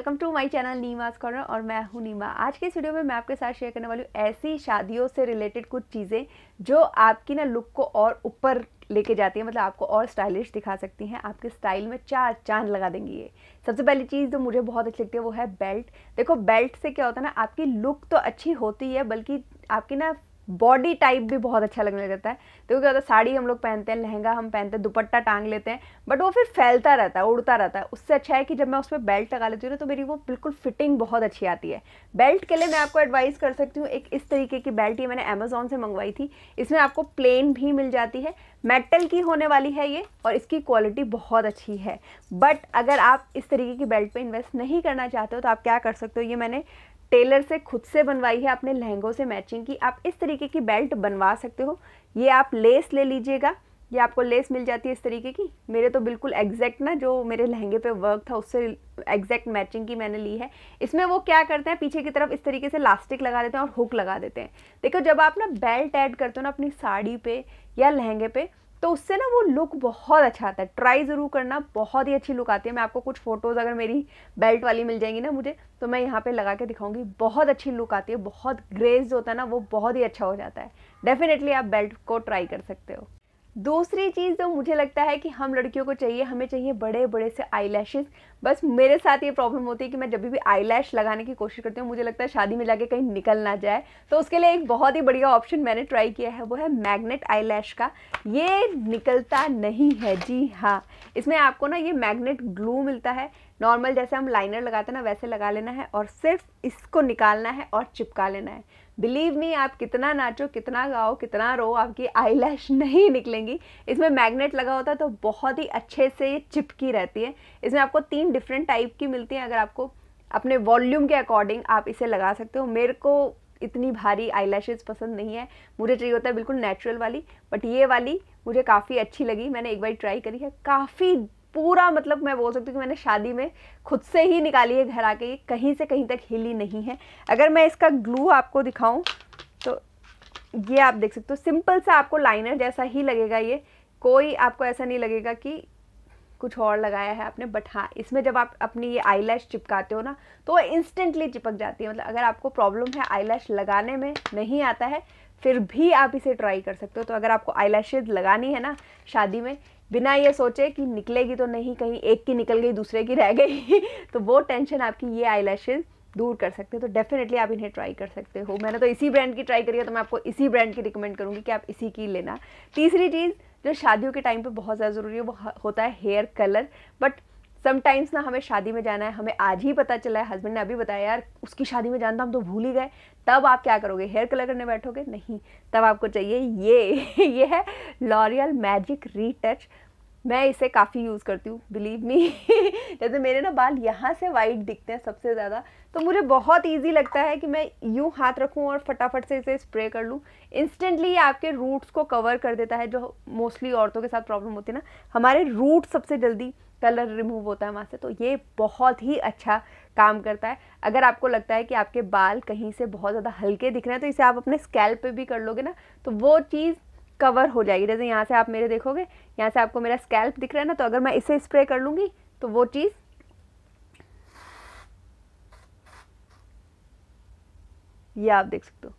welcome to my channel Nimaz corner और मैं हूं नीमा आज के इस वीडियो में मैं आपके साथ शेयर करने वाली हूँ ऐसी शादियों से रिलेटेड कुछ चीज़ें जो आपकी ना लुक को और ऊपर लेके जाती है मतलब आपको और स्टाइलिश दिखा सकती हैं आपके स्टाइल में चार चांद लगा देंगी ये सबसे पहली चीज़ जो मुझे बहुत अच्छी लगती है वो है बेल्ट देखो बेल्ट से क्या होता है ना आपकी लुक तो अच्छी होती है बल्कि आपकी ना बॉडी टाइप भी बहुत अच्छा लगने लग जाता है तो क्योंकि होता है साड़ी हम लोग पहनते हैं लहंगा हम पहनते हैं दुपट्टा टांग लेते हैं बट वो फिर फैलता रहता है उड़ता रहता है उससे अच्छा है कि जब मैं उस पर बेल्ट लगा लेती हूँ ना तो मेरी वो बिल्कुल फिटिंग बहुत अच्छी आती है बेल्ट के लिए मैं आपको एडवाइस कर सकती हूँ एक इस तरीके की बेल्ट ये मैंने अमेजोन से मंगवाई थी इसमें आपको प्लेन भी मिल जाती है मेटल की होने वाली है ये और इसकी क्वालिटी बहुत अच्छी है बट अगर आप इस तरीके की बेल्ट पर इन्वेस्ट नहीं करना चाहते हो तो आप क्या कर सकते हो ये मैंने टेलर से खुद से बनवाई है आपने लहंगों से मैचिंग की आप इस तरीके की बेल्ट बनवा सकते हो ये आप लेस ले लीजिएगा ये आपको लेस मिल जाती है इस तरीके की मेरे तो बिल्कुल एग्जैक्ट ना जो मेरे लहंगे पे वर्क था उससे एग्जैक्ट मैचिंग की मैंने ली है इसमें वो क्या करते हैं पीछे की तरफ इस तरीके से लास्टिक लगा देते हैं और हुक लगा देते हैं देखो जब आप ना बेल्ट ऐड करते हो ना अपनी साड़ी पे या लहंगे पे तो उससे ना वो लुक बहुत अच्छा आता है ट्राई ज़रूर करना बहुत ही अच्छी लुक आती है मैं आपको कुछ फ़ोटोज़ अगर मेरी बेल्ट वाली मिल जाएंगी ना मुझे तो मैं यहाँ पे लगा के दिखाऊंगी बहुत अच्छी लुक आती है बहुत ग्रेस जो होता है ना वो बहुत ही अच्छा हो जाता है डेफिनेटली आप बेल्ट को ट्राई कर सकते हो दूसरी चीज़ जो मुझे लगता है कि हम लड़कियों को चाहिए हमें चाहिए बड़े बड़े से आई बस मेरे साथ ये प्रॉब्लम होती है कि मैं जब भी आई लगाने की कोशिश करती हूँ मुझे लगता है शादी में जाके कहीं निकल ना जाए तो उसके लिए एक बहुत ही बढ़िया ऑप्शन मैंने ट्राई किया है वो है मैग्नेट आई का ये निकलता नहीं है जी हाँ इसमें आपको ना ये मैगनेट ग्लू मिलता है नॉर्मल जैसे हम लाइनर लगाते हैं ना वैसे लगा लेना है और सिर्फ इसको निकालना है और चिपका लेना है बिलीव मी आप कितना नाचो कितना गाओ कितना रो आपकी आईलैश नहीं निकलेंगी इसमें मैग्नेट लगा होता है तो बहुत ही अच्छे से ये चिपकी रहती है इसमें आपको तीन डिफरेंट टाइप की मिलती हैं अगर आपको अपने वॉल्यूम के अकॉर्डिंग आप इसे लगा सकते हो मेरे को इतनी भारी आई पसंद नहीं है मुझे चाहिए होता है बिल्कुल नेचुरल वाली बट ये वाली मुझे काफ़ी अच्छी लगी मैंने एक बार ट्राई करी है काफ़ी पूरा मतलब मैं बोल सकती हूँ कि मैंने शादी में खुद से ही निकाली है घर आके ये कहीं से कहीं तक हिली नहीं है अगर मैं इसका ग्लू आपको दिखाऊं तो ये आप देख सकते हो सिंपल सा आपको लाइनर जैसा ही लगेगा ये कोई आपको ऐसा नहीं लगेगा कि कुछ और लगाया है आपने बट हाँ इसमें जब आप अपनी ये आई लैश चिपकाते हो ना तो इंस्टेंटली चिपक जाती है मतलब अगर आपको प्रॉब्लम है आई लैश लगाने में नहीं आता है फिर भी आप इसे ट्राई कर सकते हो तो अगर आपको आई लगानी है ना शादी में बिना ये सोचे कि निकलेगी तो नहीं कहीं एक की निकल गई दूसरे की रह गई तो वो टेंशन आपकी ये आई दूर कर सकते हैं तो डेफिनेटली आप इन्हें ट्राई कर सकते हो मैंने तो इसी ब्रांड की ट्राई करी है तो मैं आपको इसी ब्रांड की रिकमेंड करूँगी कि आप इसी की लेना तीसरी चीज़ जो शादियों के टाइम पे बहुत ज़्यादा ज़रूरी है वो होता है हेयर कलर बट समटाइम्स ना हमें शादी में जाना है हमें आज ही पता चला है हस्बैंड ने अभी बताया यार उसकी शादी में जाना तो हम तो भूल ही गए तब आप क्या करोगे हेयर कलर करने बैठोगे नहीं तब आपको चाहिए ये ये है लॉरियल मैजिक रीटच मैं इसे काफ़ी यूज़ करती हूँ बिलीव मी जैसे मेरे ना बाल यहाँ से वाइट दिखते हैं सबसे ज़्यादा तो मुझे बहुत इजी लगता है कि मैं यूँ हाथ रखूँ और फटाफट से इसे स्प्रे कर लूँ इंस्टेंटली आपके रूट्स को कवर कर देता है जो मोस्टली औरतों के साथ प्रॉब्लम होती है ना हमारे रूट सबसे जल्दी कलर रिमूव होता है वहाँ से तो ये बहुत ही अच्छा काम करता है अगर आपको लगता है कि आपके बाल कहीं से बहुत ज़्यादा हल्के दिख रहे हैं तो इसे आप अपने स्कैल्प पे भी कर लोगे ना तो वो चीज़ कवर हो जाएगी जैसे यहाँ से आप मेरे देखोगे यहाँ से आपको मेरा स्कैल्प दिख रहा है ना तो अगर मैं इसे स्प्रे कर लूँगी तो वो चीज़ ये आप देख सकते हो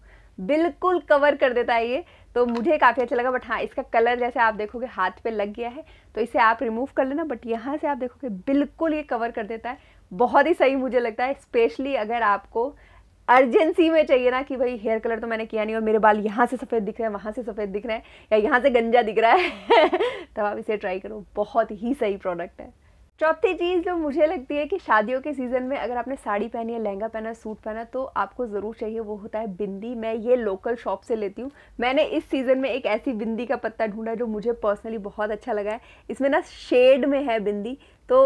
बिल्कुल कवर कर देता है ये तो मुझे काफ़ी अच्छा लगा बट हाँ इसका कलर जैसे आप देखोगे हाथ पे लग गया है तो इसे आप रिमूव कर लेना बट यहाँ से आप देखोगे बिल्कुल ये कवर कर देता है बहुत ही सही मुझे लगता है स्पेशली अगर आपको अर्जेंसी में चाहिए ना कि भाई हेयर कलर तो मैंने किया नहीं और मेरे बाल यहाँ से सफ़ेद दिख रहे हैं वहाँ से सफ़ेद दिख रहे हैं या यहाँ से गंजा दिख रहा है तब तो आप इसे ट्राई करो बहुत ही सही प्रोडक्ट है चौथी चीज़ जो मुझे लगती है कि शादियों के सीज़न में अगर आपने साड़ी पहनी है लहंगा पहना सूट पहना तो आपको ज़रूर चाहिए वो होता है बिंदी मैं ये लोकल शॉप से लेती हूँ मैंने इस सीज़न में एक ऐसी बिंदी का पत्ता ढूंढा जो मुझे पर्सनली बहुत अच्छा लगा है इसमें ना शेड में है बिंदी तो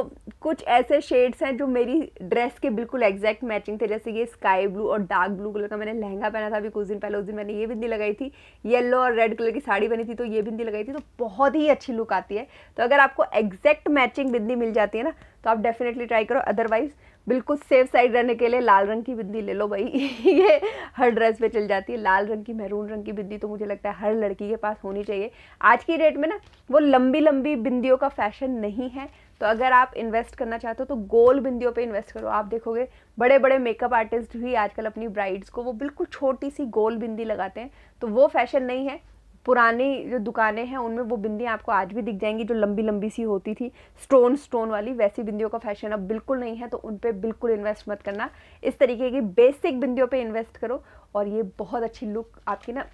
कुछ ऐसे शेड्स हैं जो मेरी ड्रेस के बिल्कुल एग्जैक्ट मैचिंग थे जैसे ये स्काई ब्लू और डार्क ब्लू कलर का मैंने लहंगा पहना था अभी कुछ दिन पहले उस दिन मैंने ये बिंदी लगाई थी येलो और रेड कलर की साड़ी बनी थी तो ये बिंदी लगाई थी तो बहुत ही अच्छी लुक आती है तो अगर आपको एग्जैक्ट मैचिंग बिंदी मिल जाती है ना तो आप डेफिनेटली ट्राई करो अदरवाइज़ बिल्कुल सेफ साइड रहने के लिए लाल रंग की बिंदी ले लो भाई ये हर ड्रेस पे चल जाती है लाल रंग की मेहरून रंग की बिंदी तो मुझे लगता है हर लड़की के पास होनी चाहिए आज की डेट में ना वो लंबी लंबी बिंदियों का फैशन नहीं है तो अगर आप इन्वेस्ट करना चाहते हो तो गोल बिंदियों पे इन्वेस्ट करो आप देखोगे बड़े बड़े मेकअप आर्टिस्ट भी आजकल अपनी ब्राइड्स को वो बिल्कुल छोटी सी गोल बिंदी लगाते हैं तो वो फैशन नहीं है पुरानी जो दुकानें हैं उनमें वो बिंदियाँ आपको आज भी दिख जाएंगी जो लंबी लंबी सी होती थी स्टोन स्टोन वाली वैसी बिंदियों का फैशन अब बिल्कुल नहीं है तो उन पर बिल्कुल इन्वेस्ट मत करना इस तरीके की बेसिक बिंदियों पे इन्वेस्ट करो और ये बहुत अच्छी लुक आपकी ना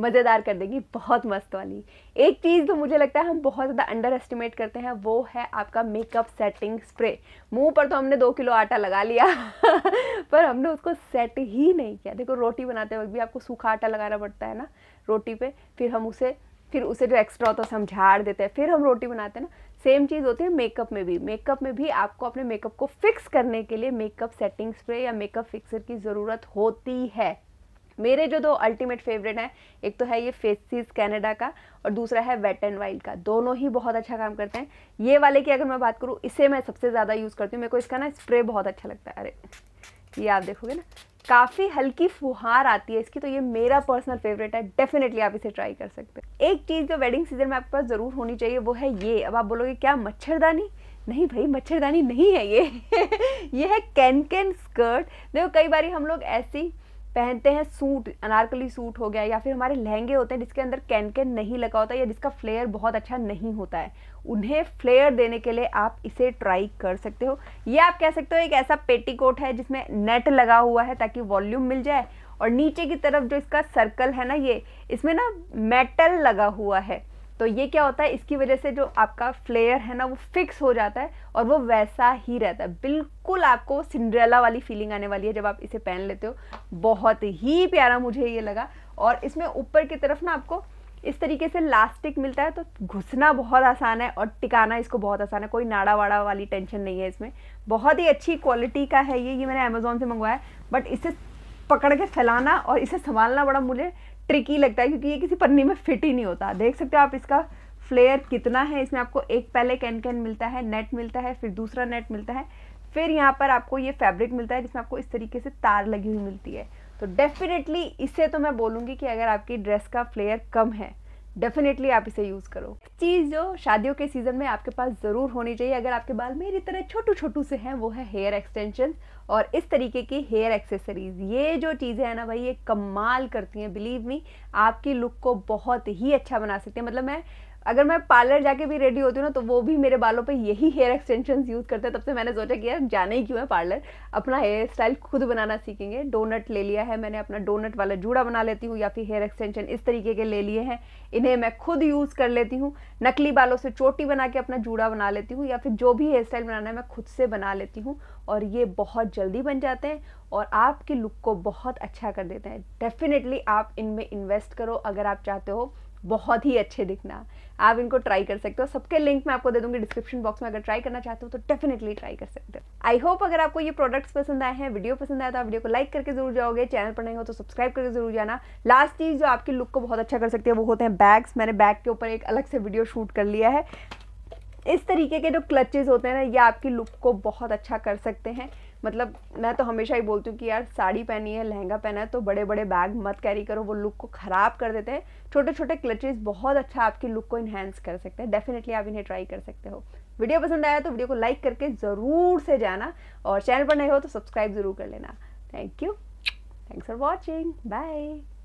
मज़ेदार कर देगी बहुत मस्त वाली एक चीज़ तो मुझे लगता है हम बहुत ज़्यादा अंडर एस्टिमेट करते हैं वो है आपका मेकअप सेटिंग स्प्रे मुंह पर तो हमने दो किलो आटा लगा लिया पर हमने उसको सेट ही नहीं किया देखो रोटी बनाते वक्त भी आपको सूखा आटा लगाना पड़ता है ना रोटी पे फिर हम उसे फिर उसे जो एक्स्ट्रा होता है हम झाड़ देते हैं फिर हम रोटी बनाते हैं ना सेम चीज़ होती है मेकअप में भी मेकअप में भी आपको अपने मेकअप को फिक्स करने के लिए मेकअप सेटिंग स्प्रे या मेकअप फिक्सर की ज़रूरत होती है मेरे जो दो अल्टीमेट फेवरेट हैं एक तो है ये फेसिस कैनेडा का और दूसरा है वेट एंड वाइल्ड का दोनों ही बहुत अच्छा काम करते हैं ये वाले की अगर मैं बात करूँ इसे मैं सबसे ज़्यादा यूज़ करती हूँ मेरे को इसका ना स्प्रे बहुत अच्छा लगता है अरे ये आप देखोगे ना काफ़ी हल्की फुहार आती है इसकी तो ये मेरा पर्सनल फेवरेट है डेफिनेटली आप इसे ट्राई कर सकते हैं एक चीज़ जो वेडिंग सीजन में आपके पास ज़रूर होनी चाहिए वो है ये अब आप बोलोगे क्या मच्छरदानी नहीं भाई मच्छरदानी नहीं है ये ये है कैनकेन स्कर्ट देखो कई बार हम लोग ऐसी पहनते हैं सूट अनारकली सूट हो गया या फिर हमारे लहंगे होते हैं जिसके अंदर कैन कैन नहीं लगा होता या जिसका फ्लेयर बहुत अच्छा नहीं होता है उन्हें फ्लेयर देने के लिए आप इसे ट्राई कर सकते हो या आप कह सकते हो एक ऐसा पेटीकोट है जिसमें नेट लगा हुआ है ताकि वॉल्यूम मिल जाए और नीचे की तरफ जो इसका सर्कल है ना ये इसमें ना मेटल लगा हुआ है तो ये क्या होता है इसकी वजह से जो आपका फ्लेयर है ना वो फिक्स हो जाता है और वो वैसा ही रहता है बिल्कुल आपको सिंड्रेला वाली फीलिंग आने वाली है जब आप इसे पहन लेते हो बहुत ही प्यारा मुझे ये लगा और इसमें ऊपर की तरफ ना आपको इस तरीके से लास्टिक मिलता है तो घुसना बहुत आसान है और टिकाना इसको बहुत आसान है कोई नाड़ा वाड़ा वाली टेंशन नहीं है इसमें बहुत ही अच्छी क्वालिटी का है ये ये मैंने अमेज़ोन से मंगवाया बट इसे पकड़ के फैलाना और इसे संभालना बड़ा मुझे ट्रिकी लगता है क्योंकि ये किसी पन्नी में फिट ही नहीं होता देख सकते हो आप इसका फ्लेयर कितना है इसमें आपको एक पहले कैन कैन मिलता है नेट मिलता है फिर दूसरा नेट मिलता है फिर यहाँ पर आपको ये फैब्रिक मिलता है जिसमें आपको इस तरीके से तार लगी हुई मिलती है तो डेफिनेटली इसे तो मैं बोलूँगी कि अगर आपकी ड्रेस का फ्लेयर कम है डेफिनेटली आप इसे यूज़ करो चीज़ जो शादियों के सीज़न में आपके पास ज़रूर होनी चाहिए अगर आपके बाल मेरी तरह छोटू छोटू से हैं वो है हेयर एक्सटेंशन और इस तरीके की हेयर एक्सेसरीज ये जो चीज़ें हैं ना भाई ये कमाल करती हैं बिलीव मी आपकी लुक को बहुत ही अच्छा बना सकती है मतलब मैं अगर मैं पार्लर जाके भी रेडी होती हूँ ना तो वो भी मेरे बालों पे यही हेयर एक्सटेंशन यूज़ करते हैं तब से मैंने सोचा कि यार जाना ही क्यों है पार्लर अपना हेयर स्टाइल खुद बनाना सीखेंगे डोनट ले लिया है मैंने अपना डोनट वाला जूड़ा बना लेती हूँ या फिर हेयर एक्सटेंशन इस तरीके के ले लिए हैं इन्हें मैं खुद यूज़ कर लेती हूँ नकली बालों से चोटी बना के अपना जूड़ा बना लेती हूँ या फिर जो भी हेयर स्टाइल बनाना है मैं खुद से बना लेती हूँ और ये बहुत जल्दी बन जाते हैं और आपके लुक को बहुत अच्छा कर देते हैं डेफिनेटली आप इनमें इन्वेस्ट करो अगर आप चाहते हो बहुत ही अच्छे दिखना आप इनको ट्राई कर सकते हो सबके लिंक मैं आपको दे दूंगी डिस्क्रिप्शन बॉक्स में अगर ट्राई करना चाहते हो तो डेफिनेटली ट्राई कर सकते हो आई होप अगर आपको ये प्रोडक्ट्स पसंद आए हैं वीडियो पसंद आया तो आप वीडियो को लाइक करके जरूर जाओगे चैनल पर नहीं हो तो सब्सक्राइब करके जरूर जाना लास्ट चीज़ जो आपकी लुक को बहुत अच्छा कर सकती है वो होते हैं बैग्स मैंने बैग के ऊपर एक अलग से वीडियो शूट कर लिया है इस तरीके के जो क्लचेज़ होते हैं ना ये आपकी लुक को बहुत अच्छा कर सकते हैं मतलब मैं तो हमेशा ही बोलती हूँ कि यार साड़ी पहनी है लहंगा पहना है तो बड़े बड़े बैग मत कैरी करो वो लुक को ख़राब कर देते हैं छोटे छोटे क्लचेज बहुत अच्छा आपकी लुक को इन्हेंस कर सकते हैं डेफिनेटली आप इन्हें ट्राई कर सकते हो वीडियो पसंद आया तो वीडियो को लाइक करके ज़रूर से जाना और चैनल पर नहीं हो तो सब्सक्राइब ज़रूर कर लेना thank you thanks for watching bye